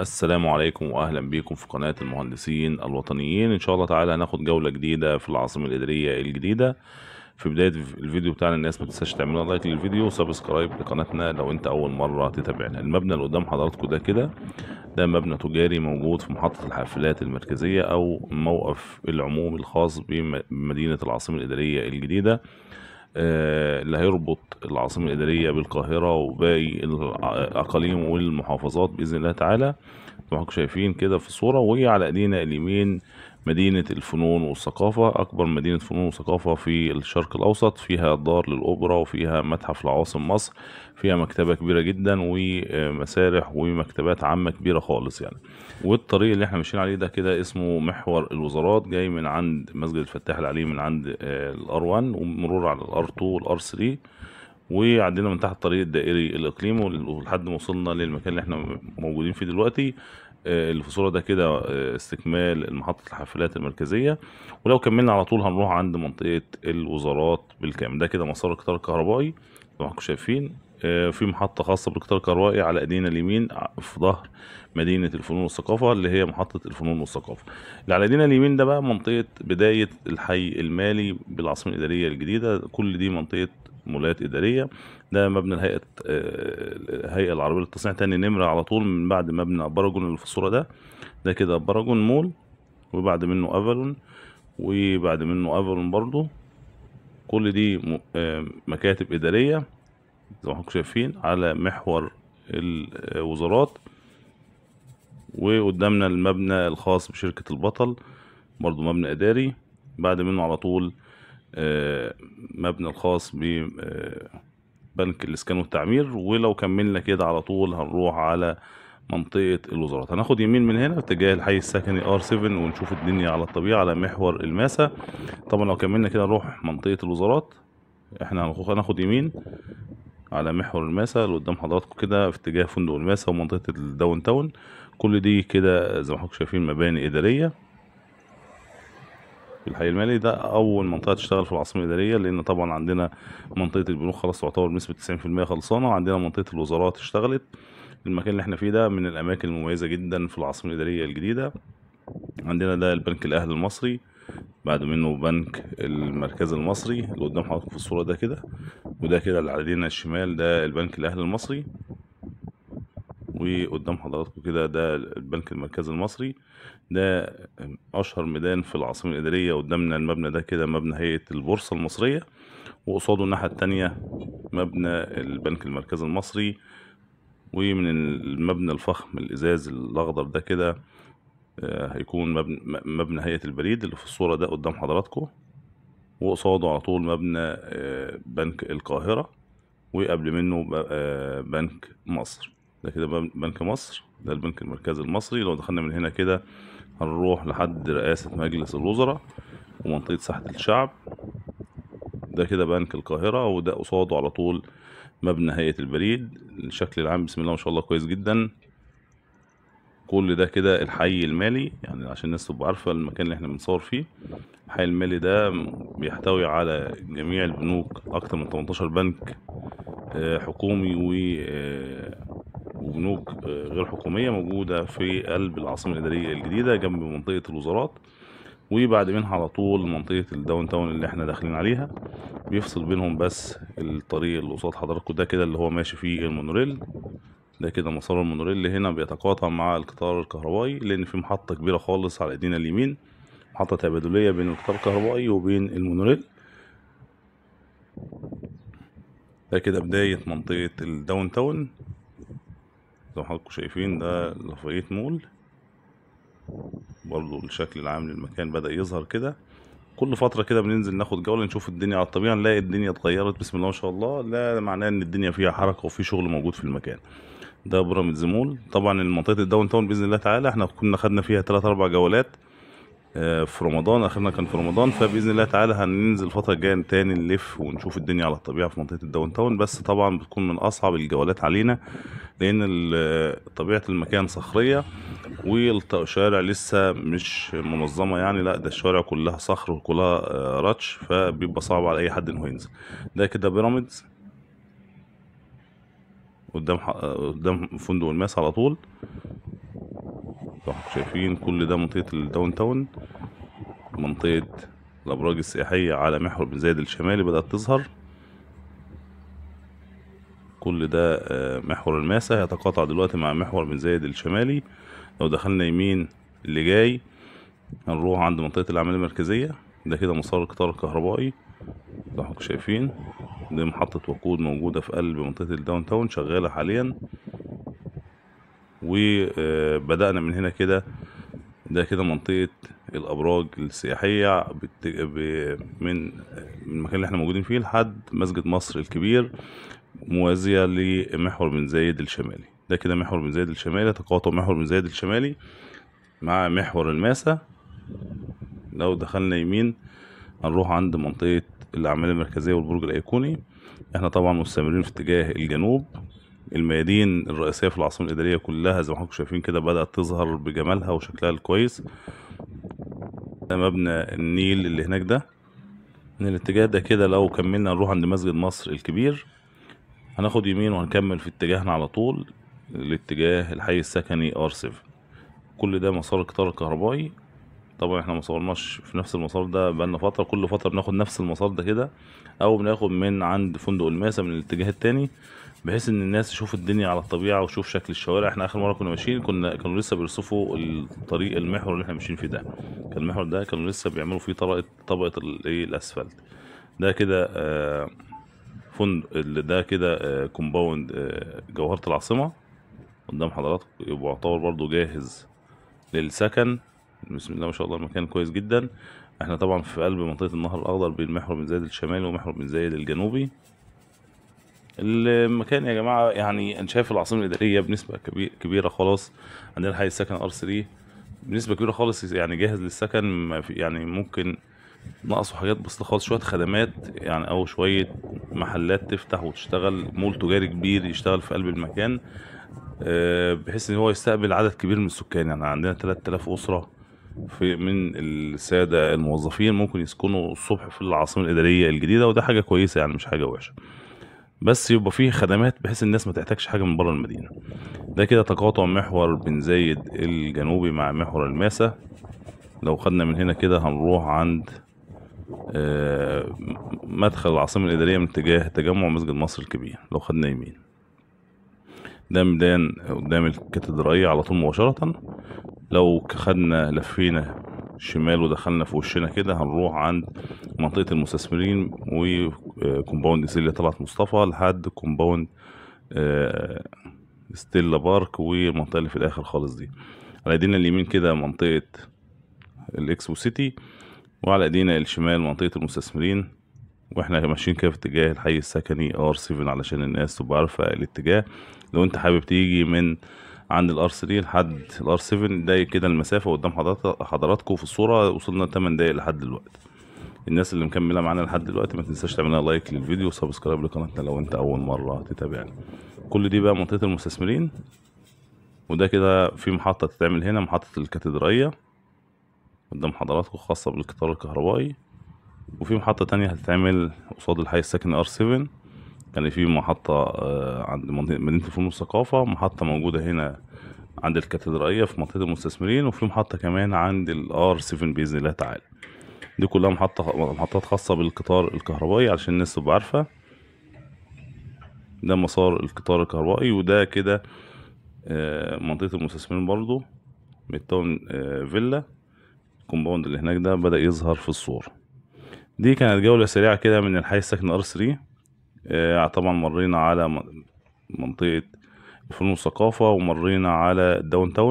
السلام عليكم واهلا بيكم في قناة المهندسين الوطنيين ان شاء الله تعالى هناخد جولة جديدة في العاصمة الادارية الجديدة في بداية الفيديو بتاعنا الناس ما تنساش تعملوا لايك للفيديو وسبسكرايب لقناتنا لو انت اول مرة تتابعنا المبنى اللي قدام حضراتكم ده كده ده مبنى تجاري موجود في محطة الحافلات المركزية او موقف العموم الخاص بمدينة العاصمة الادارية الجديدة اللي آه، هيربط العاصمة الإدارية بالقاهرة وباقي الأقاليم والمحافظات بإذن الله تعالى زي ما شايفين كده في الصورة وهي على إيدينا اليمين مدينة الفنون والثقافة أكبر مدينة فنون وثقافة في الشرق الأوسط فيها دار للأوبرا وفيها متحف لعواصم مصر فيها مكتبة كبيرة جدا ومسارح ومكتبات عامة كبيرة خالص يعني والطريق اللي احنا ماشيين عليه ده كده اسمه محور الوزارات جاي من عند مسجد الفتاح العلي من عند آه، الار 1 ومرور على الار 2 والار 3 وعدينا من تحت الطريق الدائري الاقليمي ولحد ما وصلنا للمكان اللي احنا موجودين فيه دلوقتي آه، في الصورة ده كده آه، استكمال محطة الحافلات المركزية ولو كملنا على طول هنروح عند منطقة الوزارات بالكامل ده كده مسار القطار الكهربائي زي ما شايفين آه، في محطة خاصة بالقطار الكهربائي على ايدينا اليمين في ظهر مدينة الفنون والثقافة اللي هي محطة الفنون والثقافة اللي على ايدينا اليمين ده بقى منطقة بداية الحي المالي بالعاصمة الإدارية الجديدة كل دي منطقة مولات اداريه ده مبنى الهيئه الهيئه آه، العربيه للتصنيع تاني نمره على طول من بعد مبنى باراجون اللي في الصوره ده ده كده باراجون مول وبعد منه افالون وبعد منه افالون برضو كل دي آه، مكاتب اداريه زي ما حضراتكم شايفين على محور الوزارات وقدامنا المبنى الخاص بشركة البطل برضو مبنى إداري بعد منه على طول آه، مبنى الخاص ببنك الإسكان والتعمير ولو كملنا كده على طول هنروح على منطقة الوزارات هناخد يمين من هنا اتجاه الحي السكني ار 7 ونشوف الدنيا على الطبيعة على محور الماسة طبعا لو كملنا كده نروح منطقة الوزارات احنا هناخد يمين على محور الماسة اللي قدام حضراتكم كده في اتجاه فندق الماسة ومنطقة الداون تاون كل دي كده زي ما حضراتكم شايفين مباني إدارية الحي المالي ده اول منطقه تشتغل في العاصمه الاداريه لان طبعا عندنا منطقه البنوك خلاص تعتبر بنسبه 90% خلصانه وعندنا منطقه الوزارات اشتغلت المكان اللي احنا فيه ده من الاماكن المميزه جدا في العاصمه الاداريه الجديده عندنا ده البنك الاهلي المصري بعد منه بنك المركز المصري اللي قدام حضرتك في الصوره ده كده وده كده اللي علينا الشمال ده البنك الاهلي المصري وقدام حضراتكم كده ده البنك المركزي المصري ده اشهر ميدان في العاصمه الاداريه قدامنا المبنى ده كده مبنى هيئه البورصه المصريه وقصاده الناحيه التانية مبنى البنك المركزي المصري ومن المبنى الفخم الازاز الاخضر ده كده آه، هيكون مبنى, مبنى هيئه البريد اللي في الصوره ده قدام حضراتكم وقصاده على طول مبنى آه، بنك القاهره وقبل منه آه، بنك مصر ده كده بنك مصر ده البنك المركزي المصري لو دخلنا من هنا كده هنروح لحد رئاسة مجلس الوزراء ومنطقة ساحة الشعب ده كده بنك القاهرة وده قصاده على طول مبنى هيئة البريد الشكل العام بسم الله ما شاء الله كويس جدا كل ده كده الحي المالي يعني عشان الناس تبقى عارفة المكان اللي احنا بنصور فيه الحي المالي ده بيحتوي على جميع البنوك أكتر من 18 بنك آه، حكومي و آه، وبنوك آه، غير حكومية موجودة في قلب العاصمة الإدارية الجديدة جنب منطقة الوزارات وبعد منها على طول منطقة الداون تاون اللي احنا داخلين عليها بيفصل بينهم بس الطريق اللي قصاد حضراتكم ده كده اللي هو ماشي فيه المونوريل ده كده مسار المونوريل هنا بيتقاطع مع القطار الكهربائي لأن في محطة كبيرة خالص على ايدينا اليمين محطة تبادلية بين القطار الكهربائي وبين المونوريل ده كده بداية منطقة الداون تاون زي ما حضراتكم شايفين ده لافايت مول برضو الشكل العام للمكان بدأ يظهر كده كل فترة كده بننزل ناخد جولة نشوف الدنيا على الطبيعة نلاقي الدنيا اتغيرت بسم الله ما شاء الله لا معناه ان الدنيا فيها حركة وفي شغل موجود في المكان ده بيراميدز مول طبعا المنطقة الداون تاون بإذن الله تعالى احنا كنا خدنا فيها تلات أربع جولات آه، في رمضان اخرنا كان في رمضان فباذن الله تعالى هننزل الفتره الجايه تاني نلف ونشوف الدنيا على الطبيعه في منطقه الداون تاون بس طبعا بتكون من اصعب الجولات علينا لان طبيعه المكان صخريه والشوارع لسه مش منظمه يعني لا ده الشوارع كلها صخر وكلها آه، رتش فبيبقى صعب على اي حد انه ينزل ده كده بيراميدز قدام آه، قدام فندق الماس على طول انتوا شايفين كل ده منطقة الداون تاون منطقة الأبراج السياحية على محور بن زايد الشمالي بدأت تظهر كل ده آه، محور الماسة هيتقاطع دلوقتي مع محور بن زايد الشمالي لو دخلنا يمين اللي جاي هنروح عند منطقة الأعمال المركزية ده كده مسار القطار الكهربائي زي ما شايفين دي محطة وقود موجودة في قلب منطقة الداون تاون شغالة حاليا وبدأنا من هنا كده ده كده منطقة الأبراج السياحية من المكان اللي احنا موجودين فيه لحد مسجد مصر الكبير موازية لمحور بن زايد الشمالي ده كده محور بن زايد الشمالي تقاطع محور بن زايد الشمالي مع محور الماسة لو دخلنا يمين هنروح عند منطقة الأعمال المركزية والبرج الأيقوني احنا طبعا مستمرين في اتجاه الجنوب الميادين الرئيسيه في العاصمه الاداريه كلها زي ما حضراتكم شايفين كده بدات تظهر بجمالها وشكلها الكويس ده مبنى النيل اللي هناك ده من الاتجاه ده كده لو كملنا نروح عند مسجد مصر الكبير هناخد يمين وهنكمل في اتجاهنا على طول لاتجاه الحي السكني ار 7 كل ده مسار القطار الكهربائي طبعا احنا ما صورناش في نفس المسار ده بقالنا فتره كل فتره بناخد نفس المسار ده كده او بناخد من عند فندق الماسه من الاتجاه التاني بحيث ان الناس تشوف الدنيا على الطبيعه وتشوف شكل الشوارع احنا اخر مره كنا ماشيين كنا كانوا لسه بيرصفوا الطريق المحور اللي احنا ماشيين فيه ده كان المحور ده كانوا لسه بيعملوا فيه طبقه طبقه الايه الاسفلت ده كده آه فندق ده كده كومباوند آه، آه، جوهره العاصمه قدام حضراتكم يبقى يعتبر برضو جاهز للسكن بسم الله ما شاء الله المكان كويس جدا احنا طبعا في قلب منطقه النهر الاخضر بين محور بن زايد الشمالي ومحور بن زايد الجنوبي المكان يا جماعه يعني انا شايف العاصمه الاداريه بنسبه كبيره خلاص عندنا حي السكن ار 3 بنسبه كبيره خالص يعني جاهز للسكن ما في يعني ممكن ناقصوا حاجات بسيطه خالص شويه خدمات يعني او شويه محلات تفتح وتشتغل مول تجاري كبير يشتغل في قلب المكان آه، بحيث ان هو يستقبل عدد كبير من السكان يعني عندنا 3000 اسره في من الساده الموظفين ممكن يسكنوا الصبح في العاصمه الاداريه الجديده وده حاجه كويسه يعني مش حاجه وحشه بس يبقى فيه خدمات بحيث الناس ما تحتاجش حاجه من بره المدينه ده كده تقاطع محور بن زايد الجنوبي مع محور الماسه لو خدنا من هنا كده هنروح عند آه، مدخل العاصمة الإدارية من اتجاه تجمع مسجد مصر الكبير لو خدنا يمين ده ميدان قدام الكاتدرائية على طول مباشرة لو خدنا لفينا شمال ودخلنا في وشنا كده هنروح عند منطقة المستثمرين وكومباوند سيليا طلعت مصطفى لحد كومباوند آه، ستيلا بارك والمنطقة اللي في الآخر خالص دي على ايدينا اليمين كده منطقة الإكسبو سيتي وعلى ايدينا الشمال منطقة المستثمرين واحنا ماشيين كده في اتجاه الحي السكني ار 7 علشان الناس تبقى عارفة الاتجاه لو انت حابب تيجي من عند الار 3 لحد الار 7 ده كده المسافه قدام حضراتكم في الصوره وصلنا 8 دقايق لحد دلوقتي الناس اللي مكمله معانا لحد دلوقتي ما تنساش تعمل لايك للفيديو وسبسكرايب لقناتنا لو انت اول مره تتابعنا كل دي بقى منطقه المستثمرين وده كده في محطه تتعمل هنا محطه الكاتدرائيه قدام حضراتكم خاصه بالقطار الكهربائي وفي محطه تانية هتتعمل قصاد الحي السكني ار 7 كان في محطة آه، عند مدينة الفنون والثقافة محطة موجودة هنا عند الكاتدرائية في منطقة المستثمرين وفي محطة كمان عند الار 7 بإذن الله تعالى دي كلها محطة محطات خاصة بالقطار الكهربائي عشان الناس تبقى عارفة ده مسار القطار الكهربائي وده كده آه، منطقة المستثمرين برضو تاون آه، فيلا الكومباوند اللي هناك ده بدأ يظهر في الصورة دي كانت جولة سريعة كده من الحي الساكن ار 3 آه، طبعا مرينا على منطقة الفنون والثقافة ومرينا على الداون تاون